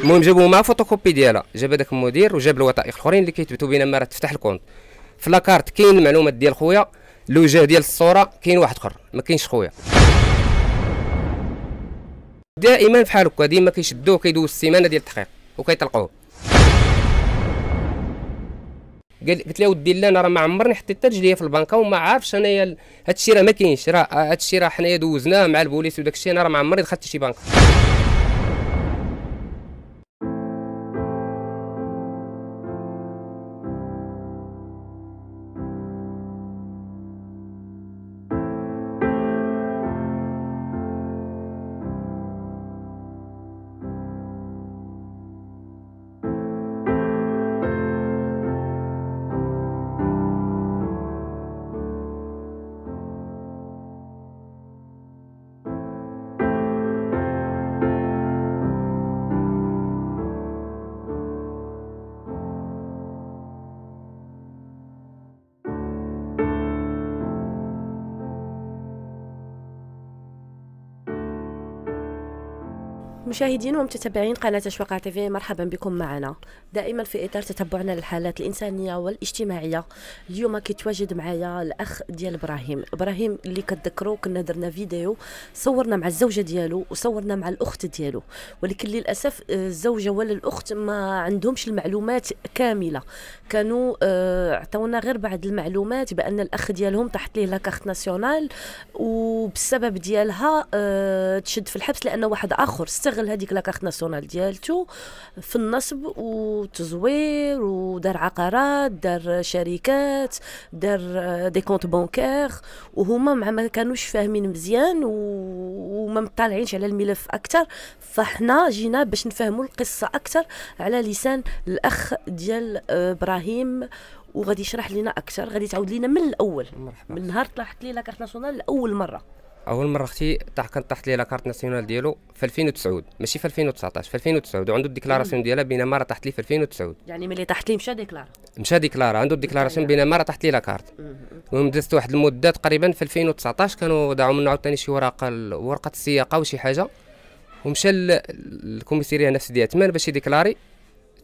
المهم جابوه مع فوتوكوبي ديالها جاب هذاك المدير وجاب الوثائق الاخرين اللي كيثبتوا بان ما راه تفتح الكونت في لاكارت كاين المعلومات ديال خويا الوجه ديال الصوره كاين واحد اخر ما كاينش خويا دائما فحال هكا ديما كيشدوه كيدوز السيمانه ديال التحقيق وكيطلقوه قال قلت له ودي لا انا راه ما عمرني حطيت رجليا في البنكه وما عارفش انايا هادشي راه ما كاينش راه هادشي راه حنايا دوزناه مع البوليس وداكشي انا راه ما عمرني دخلت شي بنكه مشاهدين ومتتابعين قناة أشواق تيفي مرحبا بكم معنا دائما في إطار تتبعنا للحالات الإنسانية والاجتماعية اليوم كيتواجد معايا الأخ ديال إبراهيم إبراهيم اللي كتذكروا كنا درنا فيديو صورنا مع الزوجة ديالو وصورنا مع الأخت ديالو ولكن للأسف آه، الزوجة ولا الأخت ما عندهمش المعلومات كاملة كانوا آه، عطونا غير بعض المعلومات بأن الأخ ديالهم تحت ليه لاكارت ناسيونال وبالسبب ديالها آه، تشد في الحبس لأن واحد آخر استغل استغل هذيك لاكارت ناسيونال ديالته في النصب وتزوير ودار عقارات دار شركات دار دي كونت بونكير وهما مع ما كانوش فاهمين مزيان وما مطالعينش على الملف اكثر فحنا جينا باش نفهموا القصه اكثر على لسان الاخ ديال آه، ابراهيم وغادي يشرح لنا اكثر غادي تعاود لنا من الاول مرحبا. من نهار طلعت لي لاكارت ناسيونال لاول مره اول مره اختي طاح كان طاحت ليه لاكارت ناسيونال ديالو في 2009 ماشي في 2019 في 2009 وعنده الديكلاراسيون ديالها بينما راه طاحت لي في 2009 يعني ملي طاحت لي مشى ديكلارا مشى ديكلارا عنده الديكلاراسيون أيوة. بينما راه طاحت لي لاكارت المهم دازت واحد المده تقريبا في 2019 كانوا دعوا منه عاوتاني شي ورقه ورقه السياقه وشي حاجه ومشى للكوميسيريه نفس ديال عثمان باش يديكلاري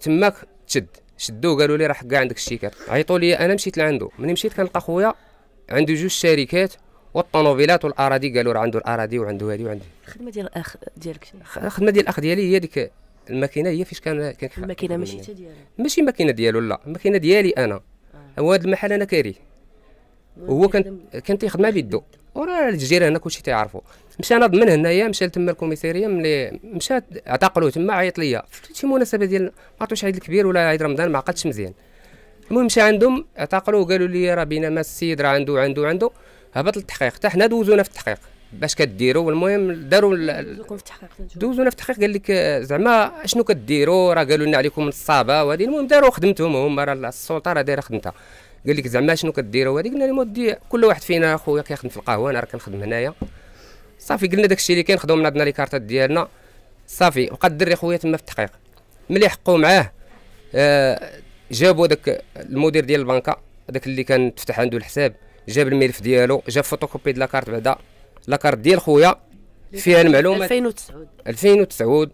تماك تشد شدوه قالوا لي راه كاع عندك الشيكات عيطوا لي انا مشيت لعنده ملي مشيت كنلقى خويا عنده جوج شركات والطوموبيلات والاراضي قالوا راه عنده الاراضي وعنده هذه وعنده الخدمه ديال الاخ ديالك شنو الخدمه ديال الاخ ديالي هي ديك الماكينه هي فاش كان كان الماكينه ماشي حتى ماشي ماكينه ديالو لا الماكينه ديالي انا آه. هو هذا المحل انا كاريه هو كان كان تيخدم مع بيدو وراه الجيران هنا كلشي تيعرفوا مشى انا ضمن هنايا مشى لتما الكوميساريه ملي مشى اعتقلوه تما عيط ليا شي مناسبه ديال ما عرفتش عيد الكبير ولا عيد رمضان ما عقدتش مزيان المهم مشى عندهم اعتقلوه وقالوا لي راه بينما ما السيد راه عنده عنده عنده هبط للتحقيق حتى حنا دوزونا في التحقيق باش كديروا المهم داروا دوزونا في التحقيق دوزونا في التحقيق قال لك آه، زعما شنو كديروا راه قالوا لنا عليكم الصابه وهذه المهم داروا خدمتهم هما راه السلطه راه دايره خدمتها قال لك زعما شنو كديروا هذه قلنا لهم ودي كل واحد فينا اخويا كيخدم في القهوه انا راه كنخدم هنايا صافي قلنا داك اللي كاين خدوا من عندنا لي كارتات ديالنا صافي وبقى الدري خويا تما في التحقيق ملي حقوا معاه آه جابوا داك المدير ديال البنكه داك اللي كان تفتح عنده الحساب جاب الملف ديالو جاب فوتوكوبي ديال لاكارت بعدا لاكارت ديال خويا فيها المعلومات 2009 2009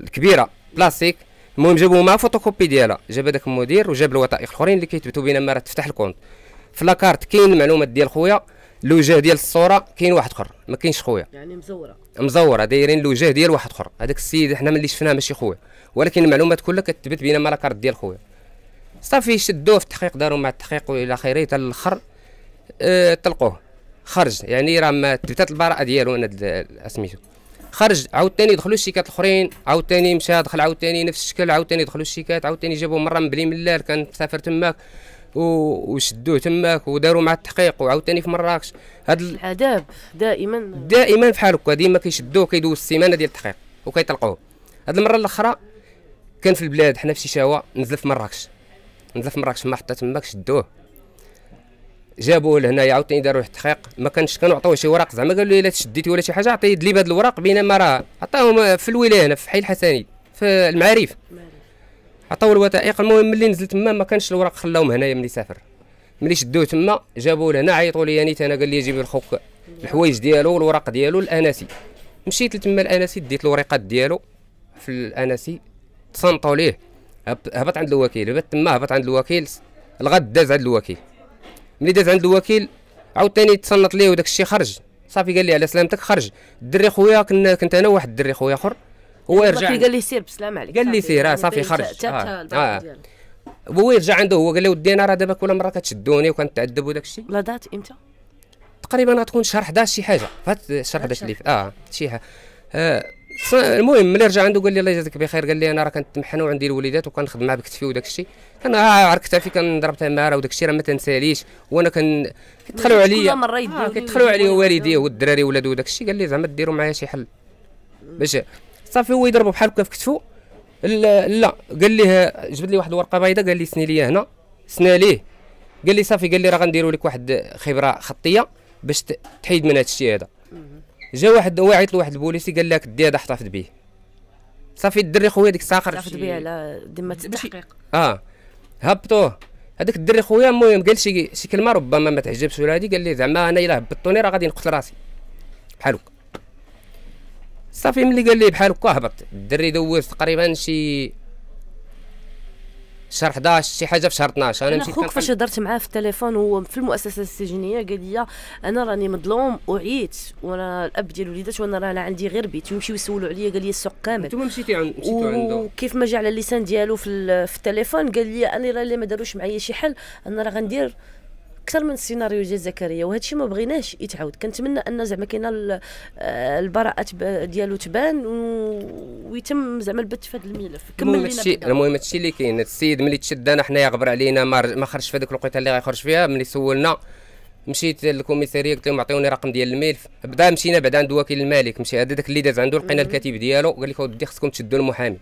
الكبيره بلاستيك المهم جابوا مع فوتوكوبي ديالها جاب هذاك المدير وجاب الوثائق الاخرين اللي كيتبتوا بينما ما راه تفتح الكونت في لاكارت كاين المعلومات ديال خويا الوجه ديال الصوره كاين واحد اخر ما كاينش خويا يعني مزوره مزوره دايرين الوجه ديال واحد اخر هذاك السيد حنا ملي شفناه ماشي خويا ولكن المعلومات كلها كتثبت بينما ما لاكارت ديال خويا صافي شدوه في التحقيق داروا مع التحقيق والى اخره حتى الاخر آه، طلقوه خرج يعني راه ما تلتات البراءه ديالو انا سميتو خرج عاوتاني دخلوا الشيكات الاخرين عاوتاني مشى دخل عاوتاني نفس الشكل عاوتاني دخلوا الشيكات عاوتاني جابوه مره من بلي ملال كان سافر تماك وشدوه تماك وداروا مع التحقيق وعاوتاني في مراكش هاد العذاب دائما دائما بحال هكا ديما كيشدوه كيدوز السيمانه ديال التحقيق وكيطلقوه هاد المره الاخرى كان في البلاد حنا في شيشاوا نزل في مراكش نزل في مراكش حتى تماك شدوه جابوه لهنايا عاوتاني داروا التحقيق ما كانش كانوا عطاوه شي ورق زعما قالوا لي الا تشديتي ولا شي حاجه عطيه يدلي لي بهاد الوراق بينما راه عطاهم في الولايه هنا في حي الحسني في المعارف عطاو الوثائق المهم ملي نزل تما ما كانش الوراق خلاهم هنايا ملي سافر ملي شدوه تما جابوه لهنا عيطوا لي نيت انا قال لي جيب الخوك الحوايج ديالو والوراق ديالو الاناسي مشيت لتما الاناسي ديت الوريقات ديالو في الاناسي تصنطوا ليه هبط عند الوكيل هبط تما هبط عند الوكيل الغد داز عند الوكيل ملي دات عند الوكيل عاوتاني تصنت ليه وداك الشيء خرج صافي قال لي على سلامتك خرج الدري خويا كنا كنت انا واحد الدري خويا اخر هو يعني يرجع قال لي سير بسلام عليك قال لي سير اه يعني صافي خرج آه. آه. هو يرجع عنده هو قال لي ودي انا راه دابا كل مره كتشدوني وكنتعذب وداك الشيء لا دات امتى تقريبا غتكون شهر 11 شي حاجه فهاد شهر 11 اللي اه شي حاجه آه. المهم ملي رجع عنده قال لي الله يجازيك بخير قال لي انا راه كنتمحن وعندي الوليدات وكنخدم مع بكتفي وداك الشيء انا على كتافي كنضرب معاه وداك الشيء راه ما تنساليش وانا كن كيتخلعوا عليا آه كيتخلعوا عليا والديه والدراري ولادو وداك الشيء قال لي زعما ديروا معايا شي حل باش صافي هو يضربه بحال هكا في كتفو لا, قال ليه جبد لي واحد الورقه بيضاء قال لي سني لي هنا سنا ليه قال لي صافي قال لي راه غنديروا لك واحد خبره خطيه باش تحيد من هذا الشيء هذا جا واحد هو عيط لواحد البوليسي قال لك دي هذا احتفظ به صافي الدري خويا ديك الساقر احتفظ به على ذمه التحقيق اه هبطوه هذاك الدري خويا المهم قال شي شي كلمه ربما ما تعجبش ولا هادي قال لي زعما انا الا هبطوني راه غادي نقتل راسي بحال هكا صافي ملي قال لي بحال هكا آه، هبط الدري دوز تقريبا شي شهر 11 شي حاجه في شهر 12 انا, مشيت خوك فاش هضرت معاه في التليفون هو في المؤسسه السجنيه قال لي انا راني مظلوم وعيت وانا الاب ديال الوليدات وانا راه عندي غير بيت يمشيو يسولوا عليا قال لي السوق كامل انتم مشيتي عند مشيتو عنده وكيف ما جا على اللسان ديالو في, في التليفون قال لي انا راه اللي ما داروش معايا شي حل انا راه غندير اكثر من سيناريو ديال زكريا وهذا الشيء ما بغيناش يتعاود كنتمنى ان زعما كاينه آه، البراءات ديالو تبان ويتم زعما البت في هذا الملف كمل لنا المهم الشيء اللي كاين السيد ملي تشدنا حنايا غبر علينا ما خرجش في هذيك الوقيته اللي غيخرج فيها ملي سولنا مشيت للكوميساريه قلت لهم عطيوني رقم ديال الملف بدا مشينا بعد عند وكيل الملك مشي هذاك اللي داز عنده لقينا الكاتب ديالو قال لك اودي خصكم تشدوا المحامي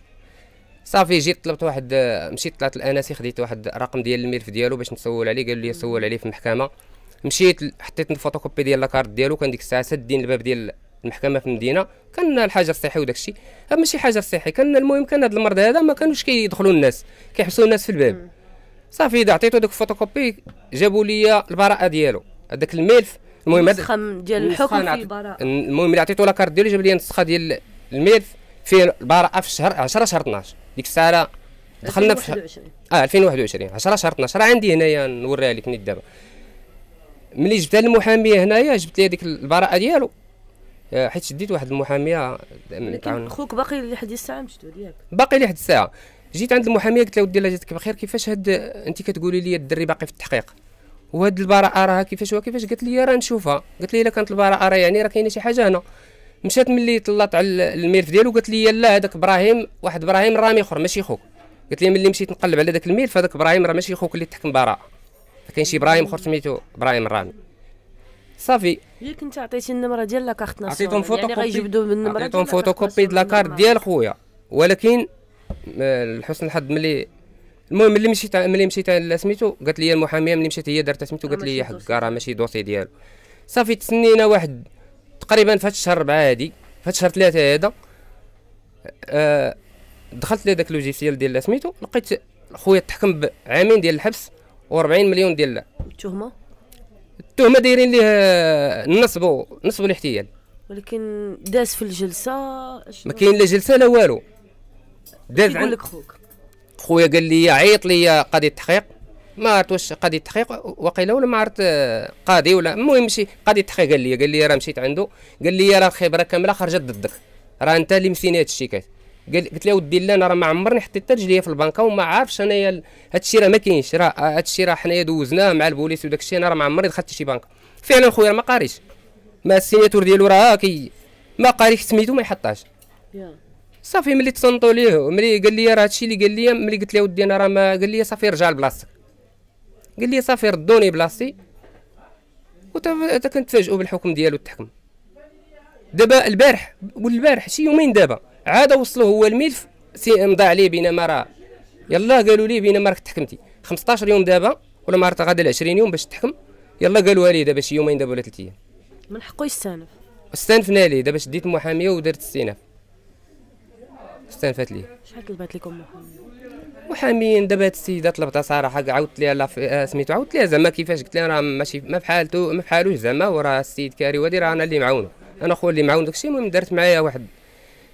صافي جيت طلبت واحد مشيت طلعت الاناسي خديت واحد الرقم ديال الملف ديالو باش نسول عليه قالوا لي سول عليه في المحكمه مشيت حطيت الفوتوكوبي ديال لاكارت ديالو كان ديك الساعه سادين الباب ديال المحكمه في المدينه كان الحجر الصحي وداك الشيء ماشي حجر صحي كان المهم كان هذا المرض هذا ما كانوش كيدخلوا كي الناس كيحبسوا الناس في الباب صافي اذا عطيتو داك الفوتوكوبي جابوا لي البراءه ديالو هذاك الملف المهم النسخه ديال الحكم في البراءه المهم اللي عطيتو لاكارت ديالو جاب لي النسخه ديال الملف فيه البراءه في الشهر 10 شهر 12 ديك الساعه دخلنا في 2021 اه 2021 10 شهر 12 عندي هنايا نوريها لك نيت دابا ملي جبتها للمحاميه هنايا جبت لي هذيك البراءه ديالو آه، حيت شديت واحد المحاميه لكن خوك باقي لحد الساعه مشدود ياك باقي لحد الساعه جيت عند المحاميه قلت لها ودي الله جاتك بخير كيفاش هاد انت كتقولي لي الدري باقي في التحقيق وهاد البراءه راها كيفاش وكيفاش قالت لي راه نشوفها قالت لي الا كانت البراءه راه يعني راه كاينه شي حاجه هنا مشات ملي طلعت على الملف ديالو قالت لي لا هذاك ابراهيم واحد ابراهيم رامي اخر ماشي خوك قالت لي ملي مشيت نقلب على ذاك الملف هذاك ابراهيم راه ماشي خوك اللي تحكم براءه كاين شي ابراهيم اخر سميتو ابراهيم الرامي صافي ياك انت عطيتي النمره ديال لاكارت ناسيون عطيتهم فوتوكوبي يعني غيجبدوا النمره عطيتهم فوتوكوبي ديال لاكارت نعم. ديال خويا ولكن لحسن الحظ ملي المهم ملي مشيت ملي مشيت سميتو قالت لي المحاميه ملي مشيت هي دارت سميتو قالت لي حكا راه ماشي دوسي ديالو صافي تسنينا واحد تقريبا في هاد الشهر 4 هادي في هاد الشهر 3 هذا آه دخلت لذاك لوجيسيال ديال سميتو لقيت خويا تحكم بعامين ديال الحبس و40 مليون ديال التهمه التهمه دايرين ليه النصب نصب الاحتيال ولكن داز في الجلسه ما كاين لا جلسه لا والو داز عندك خوك خويا قال لي عيط لي قاضي التحقيق ما عرفت واش قاضي التحقيق وقيله ولا ما عرفت قاضي ولا المهم شي قاضي التحقيق قال لي قال لي راه مشيت عنده قال لي راه الخبره كامله خرجت ضدك راه انت اللي مسيني هاد الشيكات قلت له ودي لا انا راه ما عمرني حطيت رجليا في البنكه وما عارفش انايا هاد الشيء راه ما كاينش راه هاد الشيء راه حنايا دوزناه مع البوليس وداك الشيء انا راه ما عمري دخلت شي بنكه فعلا خويا ما قاريش ما السيناتور ديالو راه كي ما قاريش سميتو ما يحطهاش صافي ملي تصنتو ليه ملي قال لي راه هادشي اللي قال لي ملي قلت له ودي انا راه ما قال لي صافي رجع لبلاصتك قال لي صافي ردوني بلاصتي وكنتفاجئوا بالحكم ديالو التحكم دابا البارح قول البارح شي يومين دابا عاد وصلوا هو الملف سي مضى عليه بينما راه يلا قالوا لي بينما راك تحكمتي 15 يوم دابا ولا ما عرفت غادي 20 يوم باش تحكم يلا قالوها لي دابا شي يومين دابا ولا ثلاث ايام من حقه يستانف استانفنا ليه دابا شديت محاميه ودرت استئناف استانفات ليه شحال طلبات لكم المحاميه وحامين دابا هاد السيده طلبتها صراحه عاودت ليها لاف... آه، سميتو عاودت ليها زعما كيفاش قلت لها راه ماشي ما بحالته ما بحالوش زعما وراه السيد كاري وادي راه انا اللي معاونو انا خويا اللي معاون داكشي المهم درت معايا واحد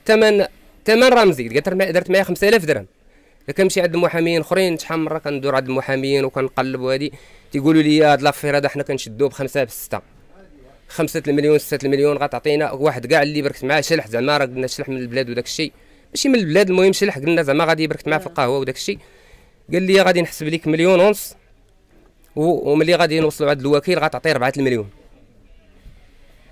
ثمن ثمن رمزي قالت درت معايا 5000 درهم كنمشي عند المحامين اخرين شحال مره كندور عند المحامين وكنقلب وهادي تيقولوا لي هاد لافير هذا حنا كنشدوه بخمسه بسته خمسة المليون ستة المليون غتعطينا واحد كاع اللي بركت معاه شلح زعما راه قلنا شلح من البلاد وداك الشيء ماشي من البلاد المهم شي لحق لنا زعما غادي يبرك معاه في آه. القهوه وداك الشيء قال لي غادي نحسب لك مليون ونص وملي غادي نوصلوا عند الوكيل غتعطي 4 المليون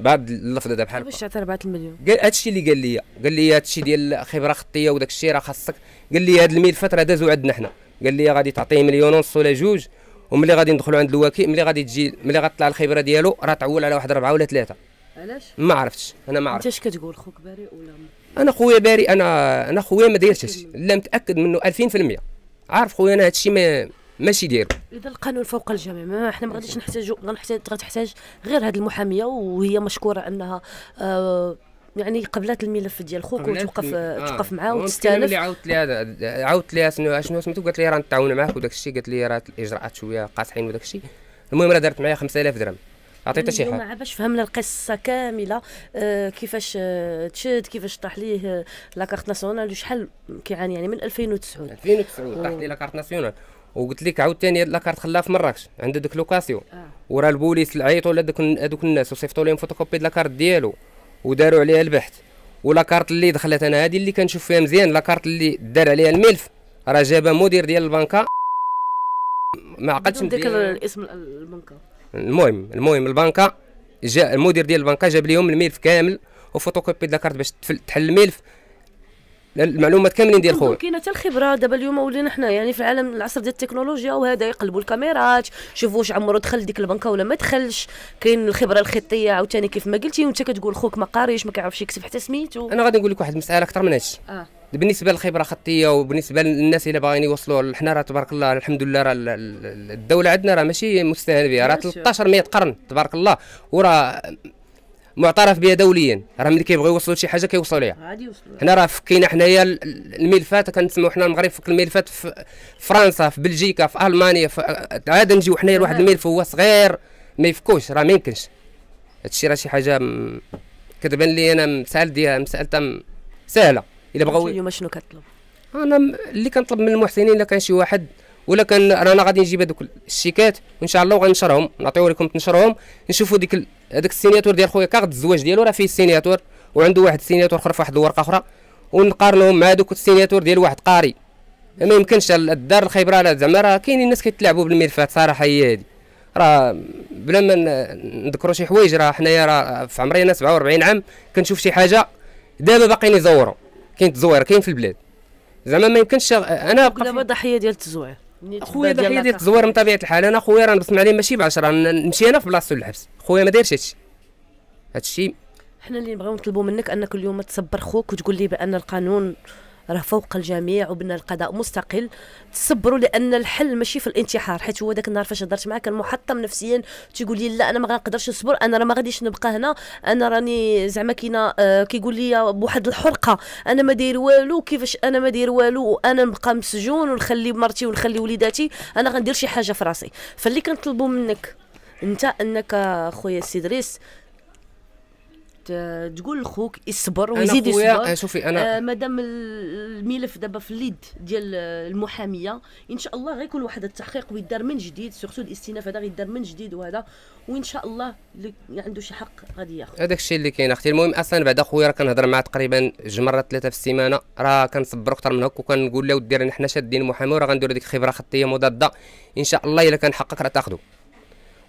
بعد اللفظه دابا بحال واش عطى 4 المليون قال الشيء اللي قال لي قال لي الشيء ديال خبره خطيه وداك الشيء راه خاصك قال لي هاد الملفات راه دازو عندنا حنا قال لي غادي تعطيه مليون ونص ولا جوج وملي غادي ندخلوا عند الوكيل ملي غادي تجي ملي غتطلع الخبره ديالو راه تعول على واحد ربعه ولا ثلاثه علاش ما عرفتش انا ما عرفتش انت اش كتقول خوك بريء ولا انا خويا باري انا انا خويا ما هادشي لا متاكد منه 2000% عارف خويا انا هادشي ما ماشي داير اذا القانون فوق الجميع ما احنا ما غاديش نحتاجو غنحتاج غتحتاج غير هاد المحاميه وهي مشكوره انها آه يعني قبلات الملف ديال خوك وتوقف آه. توقف معاه وتستانف اللي عاودت ليها عاودت ليها شنو شنو سميتو قالت لي راه نتعاون معاك وداك الشيء قالت لي راه الاجراءات شويه قاصحين وداك الشيء المهم راه دارت معايا 5000 درهم عطيت شي حاجه ما باش فهمنا القصه كامله آه كيفاش آه تشد كيفاش طاح ليه آه، لا كارت ناسيونال شحال كيعاني يعني من 2009 2009 طاح ليه لا كارت ناسيونال وقلت لك عاوتاني لا كارت خلاها في مراكش عند ديك لوكاسيو آه. وراه البوليس عيطوا لهذوك هذوك الناس وصيفطوا لهم فوتوكوبي لا كارت ديالو وداروا عليها البحث ولا كارت اللي دخلت انا هذه اللي كنشوف فيها مزيان لا كارت اللي دار عليها الملف راه جابها مدير ديال البنكه ما عقلتش ذكر الاسم البنكه المهم المهم البنكه جاء المدير ديال البنكه جاب ليهم الملف كامل وفوتوكوبي د لاكارت باش تحل الملف المعلومات كاملين ديال خويا كاينه حتى الخبره دابا اليوم ولينا حنا يعني في العالم العصر ديال التكنولوجيا وهذا يقلبوا الكاميرات شوفوا واش عمرو دخل ديك البنكه ولا ما دخلش كاين الخبره الخطيه عاوتاني كيف ما قلتي وانت كتقول خوك ما قاريش ما كيعرفش يكتب حتى سميتو انا غادي نقول لك واحد المساله اكثر من هادشي آه. بالنسبه للخبره الخطيه وبالنسبه للناس اللي باغيين يوصلوا حنا راه تبارك الله الحمد لله راه الدوله عندنا راه ماشي مستهان بها راه 1300 قرن تبارك الله وراه معترف بها دوليا راه ملي كيبغيو يوصلوا شي حاجه كيوصلوا ليها غادي يوصلوا حنا راه فكينا حنايا الملفات كنسمعوا حنا المغرب فك الملفات في فرنسا في بلجيكا في المانيا في عاد نجيو حنايا لواحد الملف هو صغير ما يفكوش راه ما يمكنش هادشي راه شي حاجه كتبان لي انا مسالتها مسالتها سهله الا بغاو اليوم شنو كتطلب انا اللي كنطلب من المحسنين الا كان شي واحد ولا كان رانا غادي نجيب هذوك الشيكات وان شاء الله وغنشرهم نعطيو لكم تنشرهم نشوفوا ديك هذاك السيناتور ديال خويا كارت الزواج ديالو راه فيه السينياتور وعنده واحد السينياتور اخر في واحد الورقه اخرى ونقارنهم مع دوك السيناتور ديال واحد قاري ما يمكنش الدار الخبره لا زعما راه كاينين الناس كيتلاعبوا بالملفات صراحه هي هذه راه بلا ما نذكروا شي حوايج راه حنايا راه في عمرنا 47 عام كنشوف شي حاجه دابا باقيين يزوروا كاين التزوير كاين في البلاد زعما ما يمكنش انا بقى دابا ضحيه ديال التزوير خويا ضحيه ديال التزوير من طبيعه الحال انا خويا راه نبسم عليه ماشي ب 10 نمشي انا في بلاصتو للحبس خويا ما دايرش هادشي هادشي حنا اللي نبغيو نطلبوا منك انك اليوم تصبر خوك وتقول لي بان القانون راه فوق الجميع وبنا القضاء مستقل تصبروا لان الحل ماشي في الانتحار حيت هو داك النهار فاش هضرت معاه كان محطم نفسيا تيقول لي لا انا ما غنقدرش نصبر انا راه ما غاديش نبقى هنا انا راني زعما كاينه آه كيقول لي بواحد الحرقه انا ما داير والو كيفاش انا ما داير والو وانا نبقى مسجون ونخلي مرتي ونخلي وليداتي انا غندير شي حاجه في راسي فاللي كنطلبوا منك انت انك آه، خويا سيدريس تقول لخوك يصبر ويزيد يصبر آه، شوفي انا آه مادام الملف دابا في اليد ديال المحاميه ان شاء الله غيكون واحد التحقيق ويدار من جديد سورتو الاستئناف هذا غيدار من جديد وهذا وان شاء الله اللي عنده شي حق غادي ياخذ هذاك الشيء اللي كاين اختي المهم اصلا بعد اخويا راه كنهضر معاه تقريبا جوج مرات ثلاثه في السيمانه راه كنصبر اكثر من هكا وكنقول له ودي حنا شادين المحاماه وراه غنديروا ديك الخبره خطيه مضاده ان شاء الله الا كان حقك راه تاخذه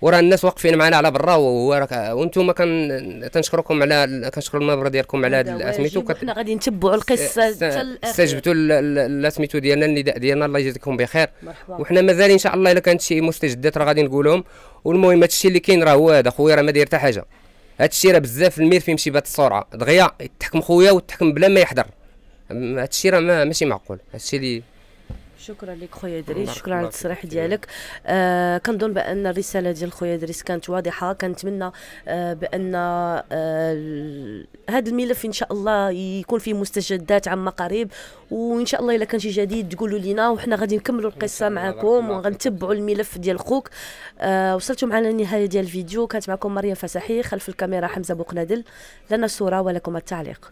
وراه الناس واقفين معنا على برا وانتم كان تنشكركم على كنشكر المبرة ديالكم على الاسميتو كت... حنا غادي نتبعوا القصه حتى استجبتوا الاسميتو ديالنا النداء ديالنا الله يجازيكم بخير وحنا مازال ان شاء الله الا كانت شي مستجدات راه غادي نقولهم والمهم هادشي اللي كاين راه هو هذا خويا راه ما داير حتى حاجه هادشي راه بزاف المير فيه مشي بهاد السرعه دغيا يتحكم خويا ويتحكم بلا ما يحضر هادشي راه ماشي معقول هادشي اللي شكرا لك خويا دريس شكرا على التصريح ديالك آه كنظن بان الرساله ديال خويا دريس كانت واضحه كنتمنى آه بان آه هذا الملف ان شاء الله يكون فيه مستجدات عما قريب وان شاء الله الا كان شي جديد تقولوا لينا وحنا غادي نكملوا القصه معكم وغنتبعوا الملف ديال خوك آه وصلتوا معنا النهاية ديال الفيديو كانت معكم مريم فسحي خلف الكاميرا حمزه بوقنادل لنا الصوره ولكم التعليق